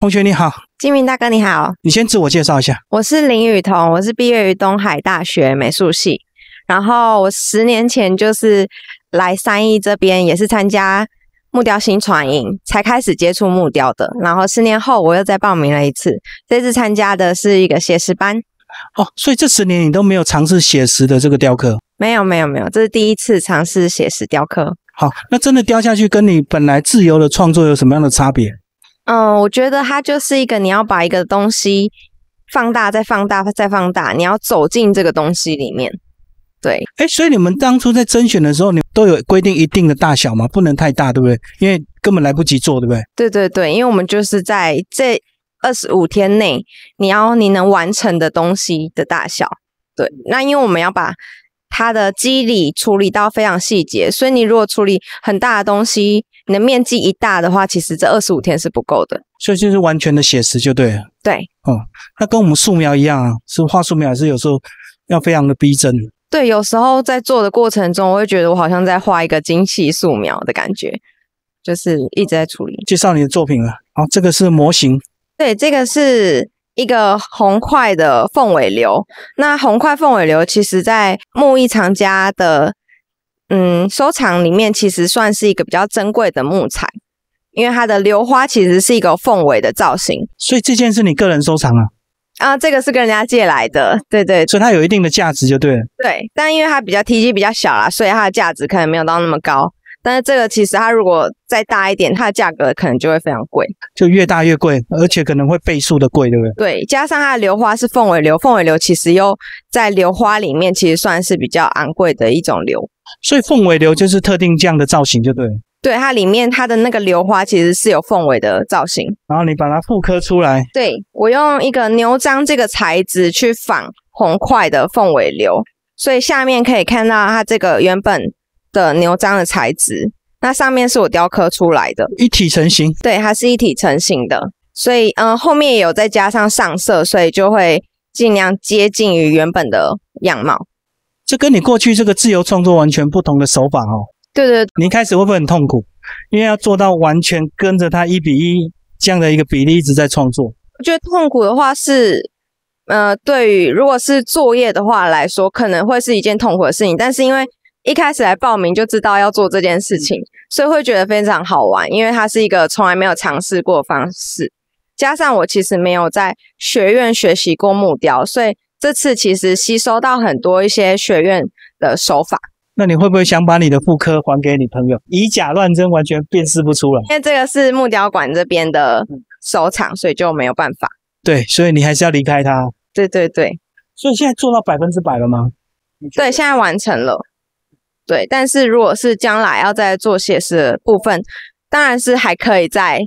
同学你好，金明大哥你好，你先自我介绍一下。我是林雨桐，我是毕业于东海大学美术系，然后我十年前就是来三义这边，也是参加木雕新传营才开始接触木雕的，然后十年后我又再报名了一次，这次参加的是一个写实班。哦，所以这十年你都没有尝试写实的这个雕刻？没有，没有，没有，这是第一次尝试写实雕刻。好，那真的雕下去跟你本来自由的创作有什么样的差别？嗯，我觉得它就是一个，你要把一个东西放大，再放大，再放大，你要走进这个东西里面。对，哎，所以你们当初在甄选的时候，你都有规定一定的大小吗？不能太大，对不对？因为根本来不及做，对不对？对对对，因为我们就是在这二十五天内，你要你能完成的东西的大小。对，那因为我们要把它的机理处理到非常细节，所以你如果处理很大的东西。你的面积一大的话，其实这二十五天是不够的，所以就是完全的写实就对了。对，嗯，那跟我们素描一样啊，是画素描，还是有时候要非常的逼真。对，有时候在做的过程中，我会觉得我好像在画一个精细素描的感觉，就是一直在处理。介绍你的作品了，好，这个是模型。对，这个是一个红块的凤尾流。那红块凤尾流，其实在木艺藏家的。嗯，收藏里面其实算是一个比较珍贵的木材，因为它的流花其实是一个凤尾的造型，所以这件是你个人收藏啊？啊，这个是跟人家借来的，对对，所以它有一定的价值就对了。对，但因为它比较体积比较小啦，所以它的价值可能没有到那么高。但是这个其实它如果再大一点，它的价格可能就会非常贵，就越大越贵，而且可能会倍数的贵，对不对？对，加上它的流花是凤尾流，凤尾流其实又在流花里面其实算是比较昂贵的一种流。所以凤尾流就是特定这样的造型，就对。对，它里面它的那个流花其实是有凤尾的造型。然后你把它复刻出来。对，我用一个牛樟这个材质去仿红块的凤尾流，所以下面可以看到它这个原本的牛樟的材质，那上面是我雕刻出来的，一体成型。对，它是一体成型的，所以嗯，后面有再加上上色，所以就会尽量接近于原本的样貌。这跟你过去这个自由创作完全不同的手法哦。对对，你一开始会不会很痛苦？因为要做到完全跟着它一比一这样的一个比例一直在创作，我觉得痛苦的话是，呃，对于如果是作业的话来说，可能会是一件痛苦的事情。但是因为一开始来报名就知道要做这件事情，所以会觉得非常好玩，因为它是一个从来没有尝试过方式，加上我其实没有在学院学习过木雕，所以。这次其实吸收到很多一些学院的手法，那你会不会想把你的副科还给你朋友，以假乱真，完全辨识不出来。因为这个是木雕馆这边的首藏，所以就没有办法。对，所以你还是要离开他。对对对。所以现在做到百分之百了吗？对，现在完成了。对，但是如果是将来要再做写实部分，当然是还可以再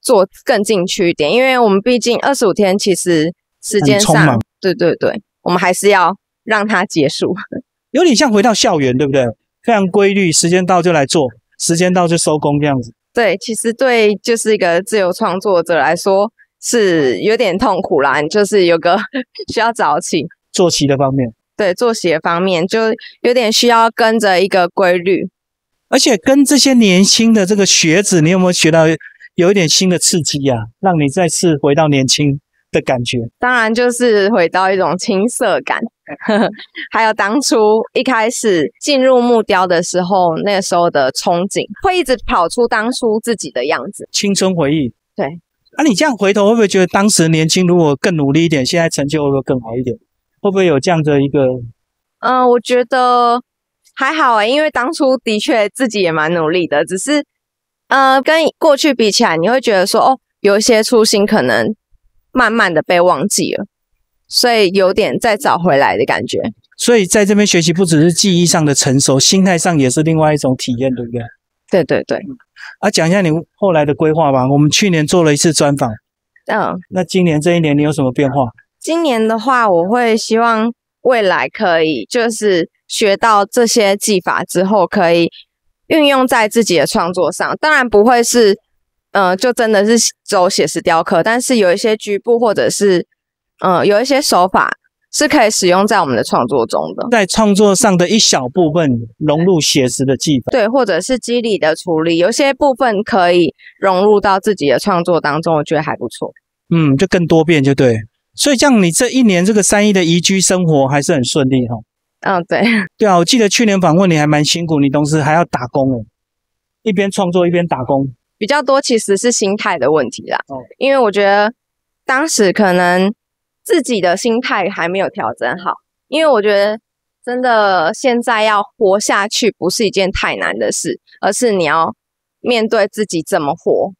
做更进去一点，因为我们毕竟二十五天，其实时间上。对对对，我们还是要让它结束，有点像回到校园，对不对？非常规律，时间到就来做，时间到就收工这样子。对，其实对，就是一个自由创作者来说是有点痛苦啦，就是有个 需要早起作息的方面。对，作息的方面就有点需要跟着一个规律。而且跟这些年轻的这个学子，你有没有学到有一点新的刺激呀？让你再次回到年轻？的感觉，当然就是回到一种青涩感，还有当初一开始进入木雕的时候，那时候的憧憬，会一直跑出当初自己的样子，青春回忆。对，啊，你这样回头会不会觉得当时年轻，如果更努力一点，现在成就会更好一点？会不会有这样的一个？嗯，我觉得还好哎，因为当初的确自己也蛮努力的，只是呃，跟过去比起来，你会觉得说哦，有一些初心可能。慢慢的被忘记了，所以有点再找回来的感觉。所以在这边学习不只是技艺上的成熟，心态上也是另外一种体验，对不对？对对对。啊，讲一下你后来的规划吧。我们去年做了一次专访，嗯，那今年这一年你有什么变化？今年的话，我会希望未来可以就是学到这些技法之后，可以运用在自己的创作上。当然不会是。嗯，就真的是走写实雕刻，但是有一些局部或者是嗯，有一些手法是可以使用在我们的创作中的，在创作上的一小部分融入写实的技法，对，或者是肌理的处理，有些部分可以融入到自己的创作当中，我觉得还不错。嗯，就更多变就对。所以，像你这一年这个三亿的宜居生活还是很顺利哦。嗯，对。对啊，我记得去年访问你还蛮辛苦，你同时还要打工诶，一边创作一边打工。比较多其实是心态的问题啦，因为我觉得当时可能自己的心态还没有调整好，因为我觉得真的现在要活下去不是一件太难的事，而是你要面对自己怎么活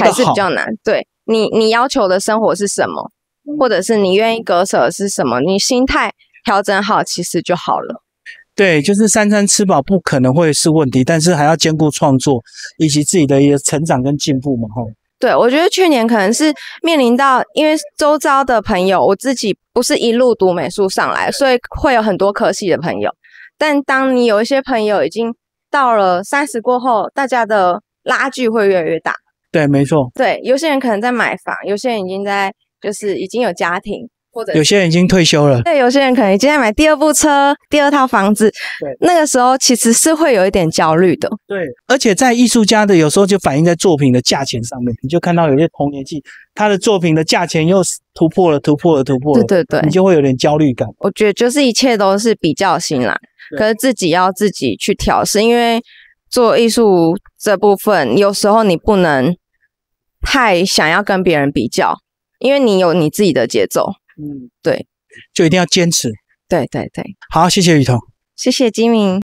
才是比较难。对你，你要求的生活是什么，或者是你愿意割舍是什么？你心态调整好其实就好了。对，就是三餐吃饱不可能会是问题，但是还要兼顾创作以及自己的一个成长跟进步嘛，吼。对，我觉得去年可能是面临到，因为周遭的朋友，我自己不是一路读美术上来，所以会有很多科系的朋友。但当你有一些朋友已经到了三十过后，大家的拉距会越来越大。对，没错。对，有些人可能在买房，有些人已经在就是已经有家庭。或者有些人已经退休了，对，有些人可能今天买第二部车、第二套房子，对，那个时候其实是会有一点焦虑的。对，而且在艺术家的有时候就反映在作品的价钱上面，你就看到有些童年纪他的作品的价钱又突破了、突破了、突破了。对对对，你就会有点焦虑感。我觉得就是一切都是比较心啦，可是自己要自己去调试，因为做艺术这部分有时候你不能太想要跟别人比较，因为你有你自己的节奏。嗯，对，就一定要坚持。对对对，好，谢谢雨桐，谢谢金明。